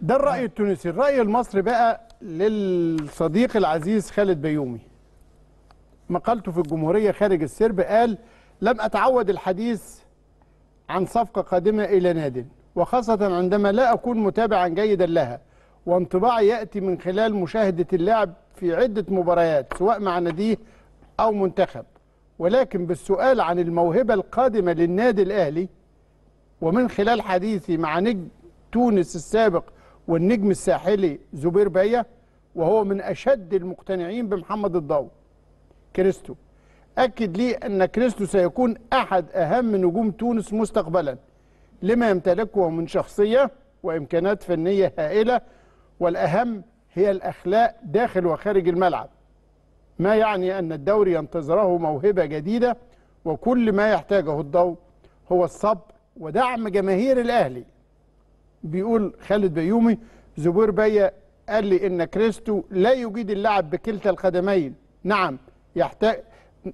ده الراي التونسي الراي المصري بقى للصديق العزيز خالد بيومي مقالته في الجمهوريه خارج السرب قال لم اتعود الحديث عن صفقه قادمه الى ناد وخاصه عندما لا اكون متابعا جيدا لها وانطباعي ياتي من خلال مشاهده اللعب في عده مباريات سواء مع ناديه او منتخب ولكن بالسؤال عن الموهبه القادمه للنادي الاهلي ومن خلال حديثي مع نجم تونس السابق والنجم الساحلي زبير بيا وهو من أشد المقتنعين بمحمد الضوء كريستو أكد لي أن كريستو سيكون أحد أهم نجوم تونس مستقبلا لما يمتلكه من شخصية وإمكانات فنية هائلة والأهم هي الأخلاق داخل وخارج الملعب ما يعني أن الدوري ينتظره موهبة جديدة وكل ما يحتاجه الضوء هو الصبر ودعم جماهير الأهلي بيقول خالد بيومي زبير بيا قال لي ان كريستو لا يجيد اللعب بكلتا القدمين نعم يحتاج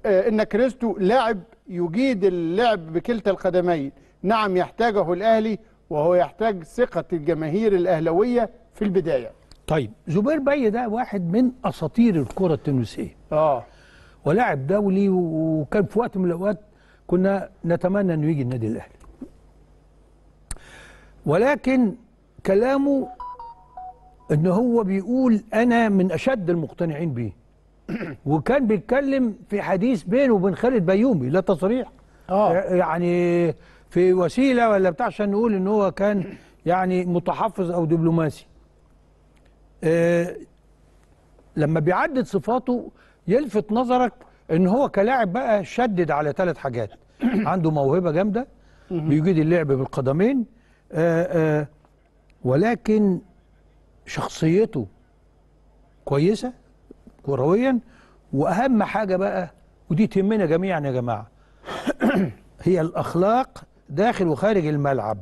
ان كريستو لاعب يجيد اللعب بكلتا القدمين نعم يحتاجه الاهلي وهو يحتاج ثقه الجماهير الاهلاويه في البدايه طيب زبير بي ده واحد من اساطير الكره التونسيه اه ولاعب دولي وكان في وقت من الاوقات كنا نتمنى انه يجي النادي الاهلي ولكن كلامه ان هو بيقول انا من اشد المقتنعين بيه وكان بيتكلم في حديث بينه وبين خالد بيومي لا تصريح آه. يعني في وسيله ولا بتاع عشان نقول ان هو كان يعني متحفظ او دبلوماسي آه لما بيعدد صفاته يلفت نظرك ان هو كلاعب بقى شدد على ثلاث حاجات عنده موهبه جامده بيجيد اللعب بالقدمين آآ آه، آه، ولكن شخصيته كويسه كرويا واهم حاجه بقى ودي تهمنا جميعا يا جماعه هي الاخلاق داخل وخارج الملعب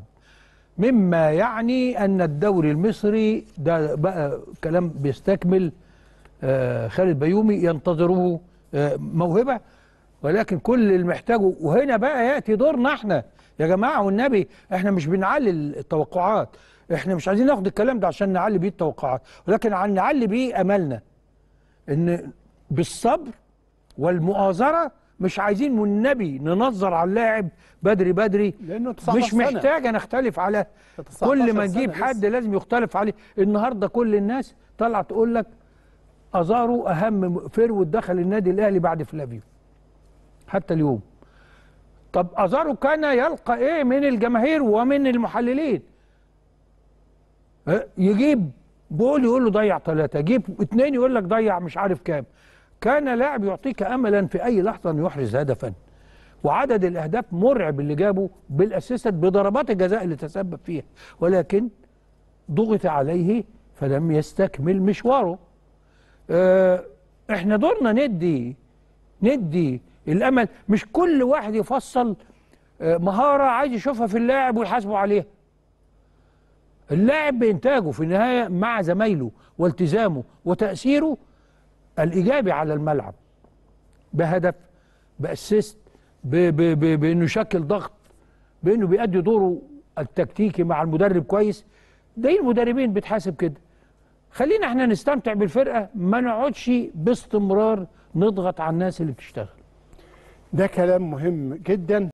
مما يعني ان الدوري المصري ده بقى كلام بيستكمل آه، خالد بيومي ينتظره موهبه ولكن كل اللي محتاجه وهنا بقى ياتي دورنا احنا يا جماعه والنبي احنا مش بنعلي التوقعات احنا مش عايزين ناخد الكلام ده عشان نعلي بيه التوقعات ولكن عن نعلي بيه املنا ان بالصبر والمؤازره مش عايزين والنبي ننظر على اللاعب بدري بدري لانه مش محتاج انا اختلف على كل ما نجيب حد لازم يختلف عليه النهارده كل الناس طالعه تقول لك ازارو اهم فرود دخل النادي الاهلي بعد فلافيو حتى اليوم طب أزارو كان يلقى إيه من الجماهير ومن المحللين أه، يجيب بول يقول له ضيع ثلاثة يجيب اثنين يقول لك ضيع مش عارف كام كان لاعب يعطيك أملا في أي لحظة أن يحرز هدفا وعدد الأهداف مرعب اللي جابه بالأسيست بضربات الجزاء اللي تسبب فيها ولكن ضغط عليه فلم يستكمل مشواره اه احنا دورنا ندي ندي الأمل مش كل واحد يفصل آه، مهارة عايز يشوفها في اللاعب ويحاسبه عليها اللاعب بإنتاجه في النهاية مع زمايله والتزامه وتأثيره الإيجابي على الملعب بهدف بأسيست بإنه يشكل ضغط بإنه بيأدي دوره التكتيكي مع المدرب كويس ده المدربين بتحاسب كده خلينا احنا نستمتع بالفرقة ما نقعدش باستمرار نضغط على الناس اللي بتشتغل ده كلام مهم جدا